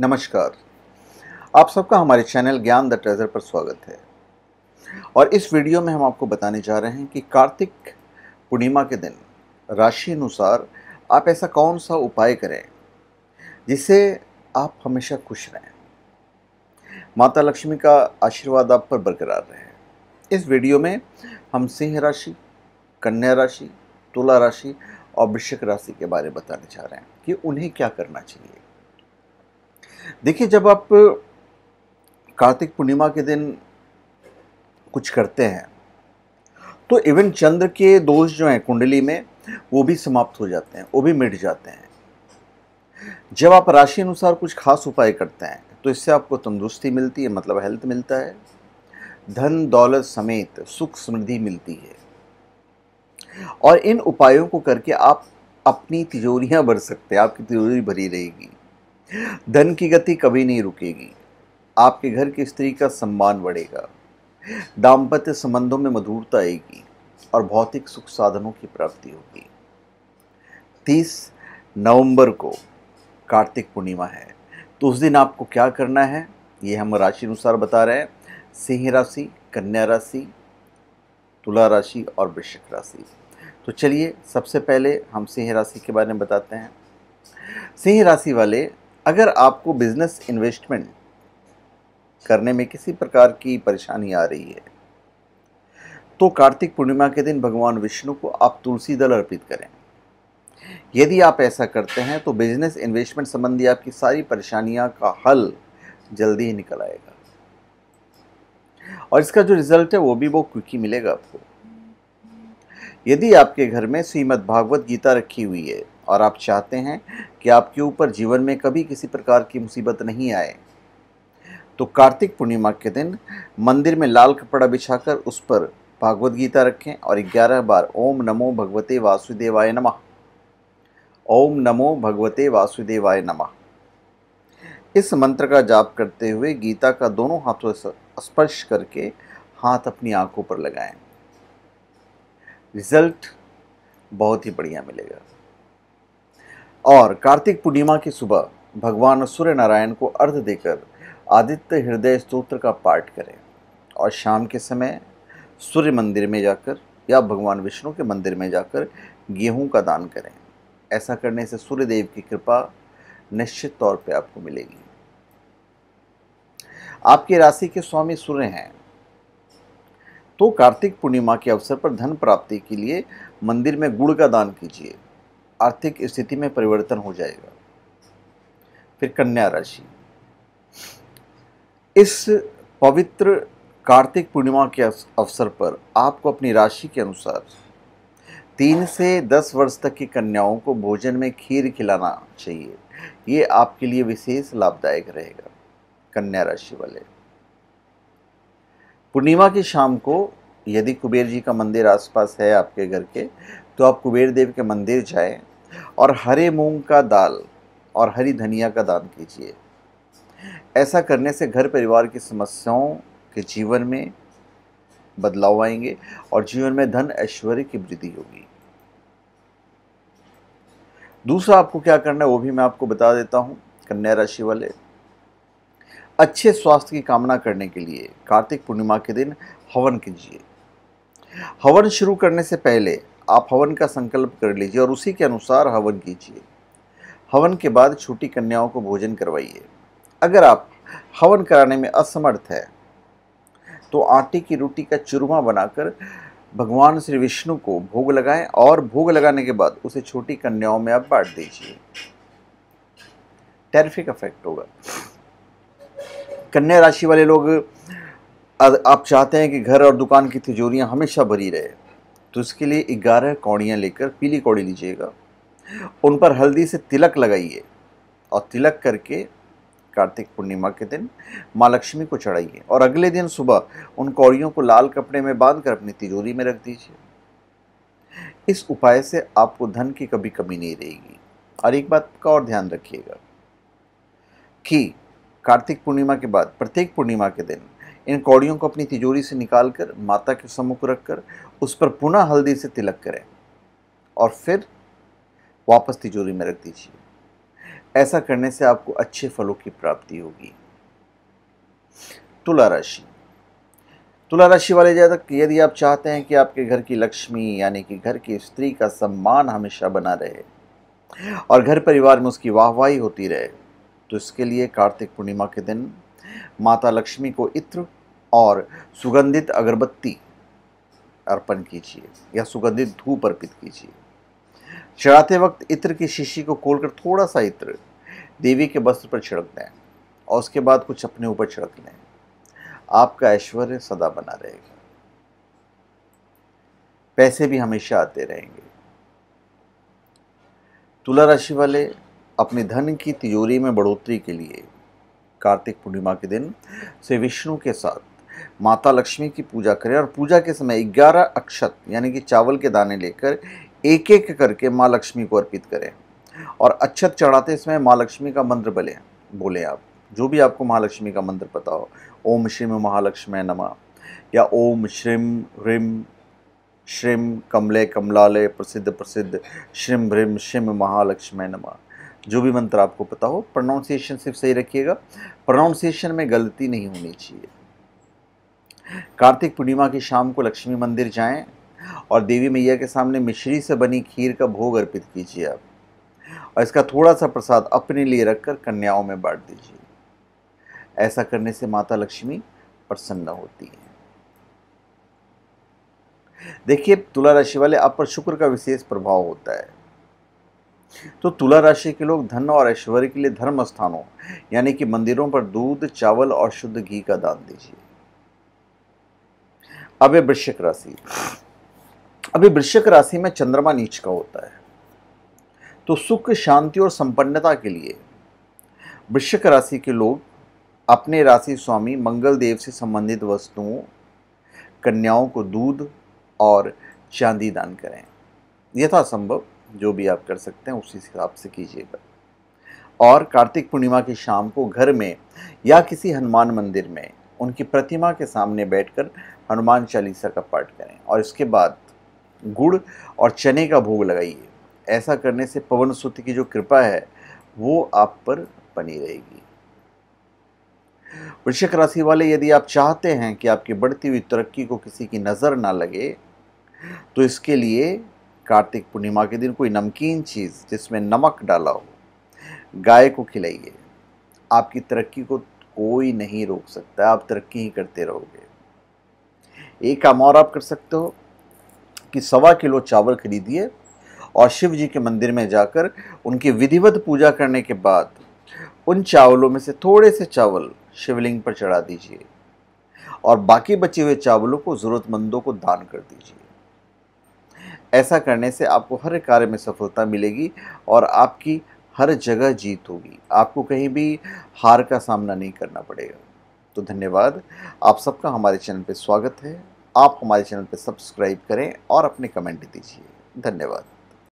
नमस्कार आप सबका हमारे चैनल ज्ञान द ट्रेजर पर स्वागत है और इस वीडियो में हम आपको बताने जा रहे हैं कि कार्तिक पूर्णिमा के दिन राशि अनुसार आप ऐसा कौन सा उपाय करें जिससे आप हमेशा खुश रहें माता लक्ष्मी का आशीर्वाद आप पर बरकरार रहे इस वीडियो में हम सिंह राशि कन्या राशि तुला राशि और वृश्चिक राशि के बारे में बताने जा रहे हैं कि उन्हें क्या करना चाहिए देखिए जब आप कार्तिक पूर्णिमा के दिन कुछ करते हैं तो इवन चंद्र के दोष जो हैं कुंडली में वो भी समाप्त हो जाते हैं वो भी मिट जाते हैं जब आप राशि अनुसार कुछ खास उपाय करते हैं तो इससे आपको तंदुरुस्ती मिलती है मतलब हेल्थ मिलता है धन दौलत समेत सुख समृद्धि मिलती है और इन उपायों को करके आप अपनी तिजोरियां भर सकते हैं आपकी तिजोरी भरी रहेगी धन की गति कभी नहीं रुकेगी आपके घर की स्त्री का सम्मान बढ़ेगा दाम्पत्य संबंधों में मधुरता आएगी और भौतिक सुख साधनों की प्राप्ति होगी तीस नवंबर को कार्तिक पूर्णिमा है तो उस दिन आपको क्या करना है ये हम राशि अनुसार बता रहे हैं सिंह राशि कन्या राशि तुला राशि और वृश्चिक राशि तो चलिए सबसे पहले हम सिंह राशि के बारे में बताते हैं सिंह राशि वाले अगर आपको बिजनेस इन्वेस्टमेंट करने में किसी प्रकार की परेशानी आ रही है तो कार्तिक पूर्णिमा के दिन भगवान विष्णु को आप तुलसी दल अर्पित करें यदि आप ऐसा करते हैं तो बिजनेस इन्वेस्टमेंट संबंधी आपकी सारी परेशानियां का हल जल्दी ही निकल आएगा और इसका जो रिजल्ट है वो भी वो क्विकी मिलेगा आपको यदि आपके घर में श्रीमद भागवत गीता रखी हुई है और आप चाहते हैं कि आपके ऊपर जीवन में कभी किसी प्रकार की मुसीबत नहीं आए तो कार्तिक पूर्णिमा के दिन मंदिर में लाल कपड़ा बिछाकर उस पर भागवत गीता रखें और 11 बार ओम नमो भगवते वासुदेवाय नमः ओम नमो भगवते वासुदेवाय नमः इस मंत्र का जाप करते हुए गीता का दोनों हाथों से स्पर्श करके हाथ अपनी आंखों पर लगाएं रिजल्ट बहुत ही बढ़िया मिलेगा और कार्तिक पूर्णिमा की सुबह भगवान सूर्य नारायण को अर्घ देकर आदित्य हृदय स्त्रोत्र का पाठ करें और शाम के समय सूर्य मंदिर में जाकर या भगवान विष्णु के मंदिर में जाकर गेहूं का दान करें ऐसा करने से सूर्य देव की कृपा निश्चित तौर पे आपको मिलेगी आपकी राशि के स्वामी सूर्य हैं तो कार्तिक पूर्णिमा के अवसर पर धन प्राप्ति के लिए मंदिर में गुड़ का दान कीजिए आर्थिक स्थिति में परिवर्तन हो जाएगा फिर कन्या राशि इस पवित्र कार्तिक पूर्णिमा के अवसर पर आपको अपनी राशि के अनुसार तीन से दस वर्ष तक की कन्याओं को भोजन में खीर खिलाना चाहिए ये आपके लिए विशेष लाभदायक रहेगा कन्या राशि वाले पूर्णिमा की शाम को यदि कुबेर जी का मंदिर आसपास है आपके घर के तो आप कुबेर देव के मंदिर जाए और हरे मूंग का दाल और हरी धनिया का दान कीजिए ऐसा करने से घर परिवार की समस्याओं के जीवन में बदलाव आएंगे और जीवन में धन ऐश्वर्य की वृद्धि होगी दूसरा आपको क्या करना है वो भी मैं आपको बता देता हूँ कन्या राशि वाले अच्छे स्वास्थ्य की कामना करने के लिए कार्तिक पूर्णिमा के दिन हवन कीजिए हवन शुरू करने से पहले आप हवन का संकल्प कर लीजिए और उसी के अनुसार हवन कीजिए हवन के बाद छोटी कन्याओं को भोजन करवाइए अगर आप हवन कराने में असमर्थ है तो आटे की रोटी का चूरमा बनाकर भगवान श्री विष्णु को भोग लगाएं और भोग लगाने के बाद उसे छोटी कन्याओं में आप बांट दीजिए टेरिफिक अफेक्ट होगा कन्या राशि वाले लोग आप चाहते हैं कि घर और दुकान की तिजोरियां हमेशा भरी रहे तो इसके लिए ग्यारह कौड़ियाँ लेकर पीली कौड़ी लीजिएगा उन पर हल्दी से तिलक लगाइए और तिलक करके कार्तिक पूर्णिमा के दिन माँ लक्ष्मी को चढ़ाइए और अगले दिन सुबह उन कौड़ियों को लाल कपड़े में बांध कर अपनी तिजोरी में रख दीजिए इस उपाय से आपको धन की कभी कमी नहीं रहेगी और एक बात का और ध्यान रखिएगा कि कार्तिक पूर्णिमा के बाद प्रत्येक पूर्णिमा के दिन इन कौड़ियों को अपनी तिजोरी से निकालकर माता के सम्मुख रखकर उस पर पुनः हल्दी से तिलक करें और फिर वापस तिजोरी में रख दीजिए ऐसा करने से आपको अच्छे फलों की प्राप्ति होगी तुला राशि तुला राशि वाले जातक यदि आप चाहते हैं कि आपके घर की लक्ष्मी यानी कि घर की स्त्री का सम्मान हमेशा बना रहे और घर परिवार में उसकी वाहवाही होती रहे तो इसके लिए कार्तिक पूर्णिमा के दिन माता लक्ष्मी को इत्र और सुगंधित अगरबत्ती अर्पण कीजिए या सुगंधित धूप अर्पित कीजिए चढ़ाते वक्त इत्र की शीशी को खोलकर थोड़ा सा इत्र देवी के वस्त्र पर छिड़क दें और उसके बाद कुछ अपने ऊपर छिड़क लें आपका ऐश्वर्य सदा बना रहेगा पैसे भी हमेशा आते रहेंगे तुला राशि वाले अपने धन की तिजोरी में बढ़ोतरी के लिए कार्तिक पूर्णिमा के दिन से विष्णु के साथ माता लक्ष्मी की पूजा करें और पूजा के समय 11 अक्षत यानी कि चावल के दाने लेकर एक एक करके माँ लक्ष्मी को अर्पित करें और अक्षत चढ़ाते समय माँ लक्ष्मी का मंत्र बोले बोले आप जो भी आपको महालक्ष्मी का मंत्र पता हो ओम श्रीम महालक्ष्मी नमा या ओम श्रीम ह्रीम श्रीम कमले कमलाले प्रसिद्ध प्रसिद्ध श्रीम ह्रीम श्रीम महालक्ष्मी नमा जो भी मंत्र आपको पता हो प्रोनाउंसिएशन सिर्फ सही रखिएगा प्रोनाउंसिएशन में गलती नहीं होनी चाहिए कार्तिक पूर्णिमा की शाम को लक्ष्मी मंदिर जाएं और देवी मैया के सामने मिश्री से बनी खीर का भोग अर्पित कीजिए आप और इसका थोड़ा सा प्रसाद अपने लिए रखकर कन्याओं में बांट दीजिए ऐसा करने से माता लक्ष्मी प्रसन्न होती है देखिए तुला राशि वाले आप पर शुक्र का विशेष प्रभाव होता है तो तुला राशि के लोग धन और ऐश्वर्य के लिए धर्म स्थानों यानी कि मंदिरों पर दूध चावल और शुद्ध घी का दान दीजिए अभी वृश्चिक राशि अभी वृश्चिक राशि में चंद्रमा नीच का होता है तो सुख शांति और संपन्नता के लिए वृश्चिक राशि के लोग अपने राशि स्वामी मंगल देव से संबंधित वस्तुओं कन्याओं को दूध और चांदी दान करें यथासंभव जो भी आप कर सकते हैं उसी हिसाब से कीजिएगा और कार्तिक पूर्णिमा की शाम को घर में या किसी हनुमान मंदिर में उनकी प्रतिमा के सामने बैठकर हनुमान चालीसा का पाठ करें और इसके बाद गुड़ और चने का भोग लगाइए ऐसा करने से पवन सूत्र की जो कृपा है वो आप पर बनी रहेगी वृश्चिक राशि वाले यदि आप चाहते हैं कि आपकी बढ़ती हुई तरक्की को किसी की नज़र ना लगे तो इसके लिए कार्तिक पूर्णिमा के दिन कोई नमकीन चीज़ जिसमें नमक डाला हो गाय को खिलाइए आपकी तरक्की को कोई नहीं रोक सकता आप तरक्की ही करते रहोगे एक काम और आप कर सकते हो कि सवा किलो चावल खरीदिए और शिव जी के मंदिर में जाकर उनकी विधिवत पूजा करने के बाद उन चावलों में से थोड़े से चावल शिवलिंग पर चढ़ा दीजिए और बाकी बचे हुए चावलों को ज़रूरतमंदों को दान कर दीजिए ऐसा करने से आपको हर कार्य में सफलता मिलेगी और आपकी हर जगह जीत होगी आपको कहीं भी हार का सामना नहीं करना पड़ेगा तो धन्यवाद आप सबका हमारे चैनल पर स्वागत है आप हमारे चैनल पर सब्सक्राइब करें और अपने कमेंट दीजिए धन्यवाद